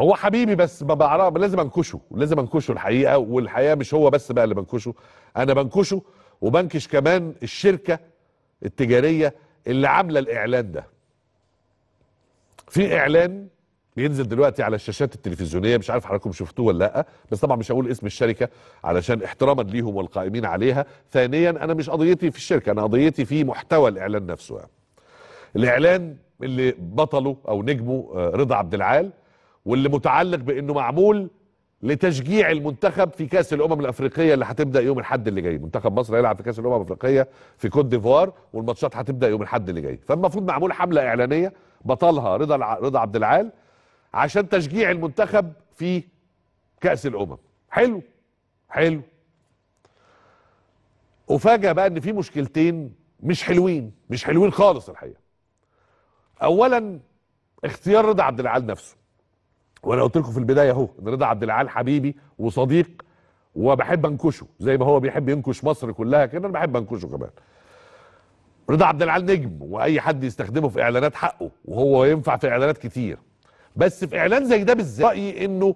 هو حبيبي بس ما بعرف لازم انكشه لازم انكشه الحقيقه والحقيقه مش هو بس بقى اللي بنكشه انا بنكشه وبنكش كمان الشركه التجاريه اللي عامله الاعلان ده في اعلان بينزل دلوقتي على الشاشات التلفزيونيه مش عارف حضراتكم شفتوه ولا لا بس طبعا مش هقول اسم الشركه علشان احتراما ليهم والقائمين عليها ثانيا انا مش قضيتي في الشركه انا قضيتي في محتوى الاعلان نفسه يعني. الاعلان اللي بطله او نجمه آه، رضا عبد العال واللي متعلق بانه معمول لتشجيع المنتخب في كاس الامم الافريقيه اللي هتبدا يوم الاحد اللي جاي منتخب مصر هيلعب في كاس الامم الافريقيه في كوت ديفوار والماتشات هتبدا يوم الاحد اللي جاي فالمفروض معمول حمله اعلانيه بطلها رضا رضا عبد العال عشان تشجيع المنتخب في كاس الامم حلو حلو وفاجأ بقى ان في مشكلتين مش حلوين مش حلوين خالص الحقيقه اولا اختيار رضا عبد العال نفسه وانا قلت لكم في البدايه اهو ان رضا عبد العال حبيبي وصديق وبحب انكشه زي ما هو بيحب ينكش مصر كلها كده انا بحب انكشه كمان رضا عبد العال نجم واي حد يستخدمه في اعلانات حقه وهو ينفع في اعلانات كتير بس في اعلان زي ده بالذات رايي انه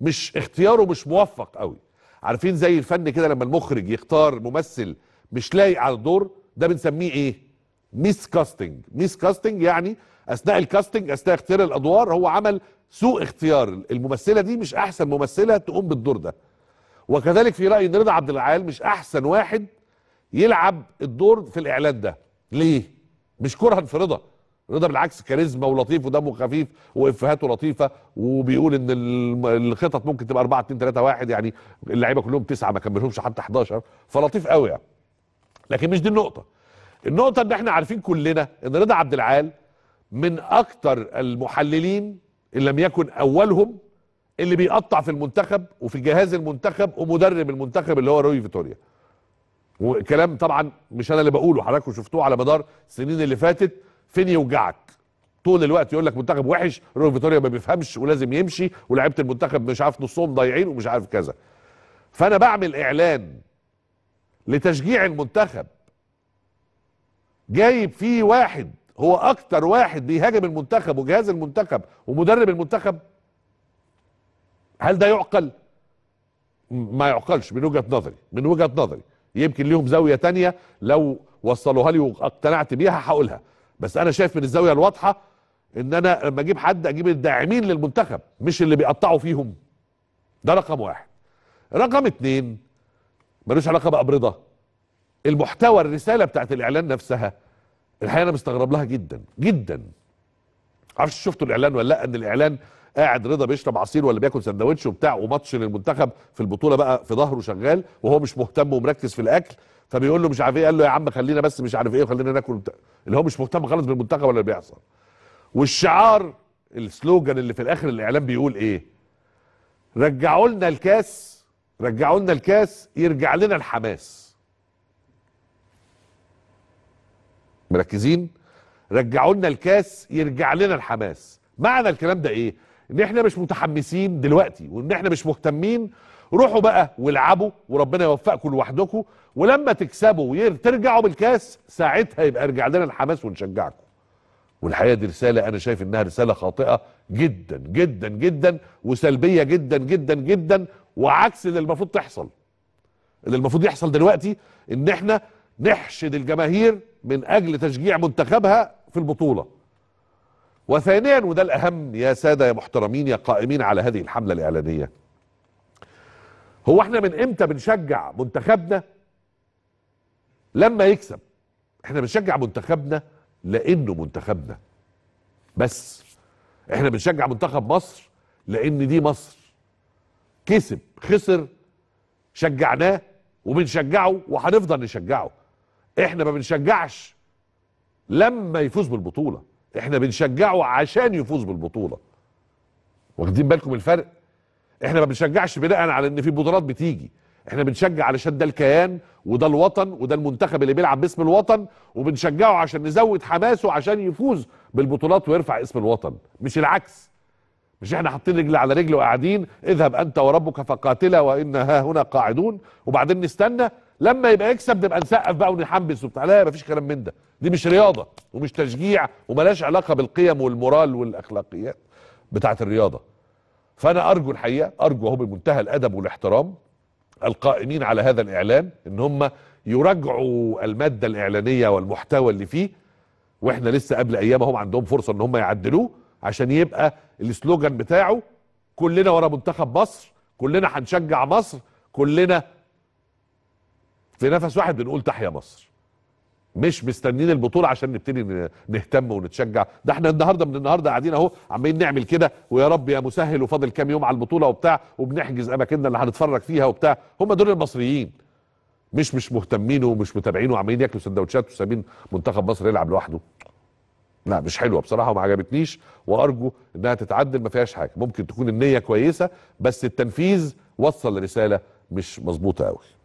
مش اختياره مش موفق قوي عارفين زي الفن كده لما المخرج يختار ممثل مش لايق على الدور ده بنسميه ايه ميس كاستنج ميس كاستنج يعني اثناء الكاستنج اثناء اختيار الادوار هو عمل سوء اختيار الممثله دي مش احسن ممثله تقوم بالدور ده وكذلك في رايي ان رضا عبد العال مش احسن واحد يلعب الدور في الاعلان ده ليه مش كرها في رضا رضا بالعكس كاريزما ولطيف ودمه خفيف وافهاته لطيفه وبيقول ان الخطط ممكن تبقى 4 2 3 1 يعني اللعيبه كلهم تسعه ما كملهمش حتى 11 فلطيف قوي يعني لكن مش دي النقطه النقطه ان احنا عارفين كلنا ان رضا عبد العال من اكتر المحللين ان لم يكن اولهم اللي بيقطع في المنتخب وفي جهاز المنتخب ومدرب المنتخب اللي هو روي فيتوريا وكلام طبعا مش انا اللي بقوله حضراتكم شفتوه على مدار السنين اللي فاتت فين يوجعك طول الوقت يقول لك منتخب وحش روي فيتوريا ما بيفهمش ولازم يمشي ولاعيبه المنتخب مش عارف نصهم ضايعين ومش عارف كذا فانا بعمل اعلان لتشجيع المنتخب جايب فيه واحد هو اكتر واحد بيهاجم المنتخب وجهاز المنتخب ومدرب المنتخب هل ده يعقل ما يعقلش من وجهه نظري من وجهه نظري يمكن ليهم زاويه تانية لو وصلوها لي واقتنعت بيها هقولها بس انا شايف من الزاويه الواضحه ان انا لما اجيب حد اجيب الداعمين للمنتخب مش اللي بيقطعوا فيهم ده رقم واحد رقم اتنين ملوش علاقه بابرضه المحتوى الرساله بتاعت الاعلان نفسها الحقيقه انا مستغرب لها جدا جدا معرفش شفتوا الاعلان ولا لا ان الاعلان قاعد رضا بيشرب عصير ولا بياكل سندوتش وبتاع وماتش للمنتخب في البطوله بقى في ظهره شغال وهو مش مهتم ومركز في الاكل فبيقول له مش عارف ايه قال له يا عم خلينا بس مش عارف ايه وخلينا ناكل اللي هو مش مهتم خالص بالمنتخب ولا اللي بيحصل والشعار السلوجان اللي في الاخر الاعلان بيقول ايه رجعوا لنا الكاس رجعوا لنا الكاس يرجع لنا الحماس مركزين رجعوا لنا الكاس يرجع لنا الحماس معنى الكلام ده ايه ان احنا مش متحمسين دلوقتي وان احنا مش مهتمين روحوا بقى والعبوا وربنا يوفقكم لوحدكم ولما تكسبوا وترجعوا بالكاس ساعتها يبقى رجع لنا الحماس ونشجعكم والحقيقه دي رساله انا شايف انها رساله خاطئه جدا جدا جدا وسلبيه جدا جدا جدا وعكس اللي المفروض تحصل اللي المفروض يحصل دلوقتي ان احنا نحشد الجماهير من اجل تشجيع منتخبها في البطوله وثانيا وده الاهم يا ساده يا محترمين يا قائمين على هذه الحمله الاعلانيه هو احنا من امتى بنشجع منتخبنا لما يكسب احنا بنشجع منتخبنا لانه منتخبنا بس احنا بنشجع منتخب مصر لان دي مصر كسب خسر شجعناه وبنشجعه وهنفضل نشجعه احنا ما بنشجعش لما يفوز بالبطوله احنا بنشجعه عشان يفوز بالبطوله واخدين بالكم الفرق احنا ما بنشجعش بناء على ان في بطولات بتيجي احنا بنشجع علشان ده الكيان وده الوطن وده المنتخب اللي بيلعب باسم الوطن وبنشجعه عشان نزود حماسه عشان يفوز بالبطولات ويرفع اسم الوطن مش العكس مش احنا حاطين رجل على رجل وقاعدين اذهب انت وربك فقاتلا وان ها هنا قاعدون وبعدين نستنى لما يبقى يكسب نبقى نسقف بقى ونحمس وبتاع لا مفيش كلام من ده دي مش رياضه ومش تشجيع وملاش علاقه بالقيم والمورال والاخلاقيات بتاعه الرياضه فانا ارجو الحقيقه ارجو اهو بمنتهى الادب والاحترام القائمين على هذا الاعلان ان هم يراجعوا الماده الاعلانيه والمحتوى اللي فيه واحنا لسه قبل ايام هم عندهم فرصه ان هم يعدلوه عشان يبقى السلوجان بتاعه كلنا ورا منتخب مصر كلنا هنشجع مصر كلنا في نفس واحد بنقول تحيا مصر مش مستنين البطوله عشان نبتدي نهتم ونتشجع ده احنا النهارده من النهارده قاعدين اهو عمالين نعمل كده ويا رب يا مسهل وفاضل كام يوم على البطوله وبتاع وبنحجز اماكننا اللي هنتفرج فيها وبتاع هم دول المصريين مش مش مهتمين ومش متابعين وعمالين ياكلوا سندوتشات وسابين منتخب مصر يلعب لوحده لا مش حلوه بصراحه وما عجبتنيش وارجو انها تتعدل ما فيهاش حاجه ممكن تكون النيه كويسه بس التنفيذ وصل رساله مش مظبوطه قوي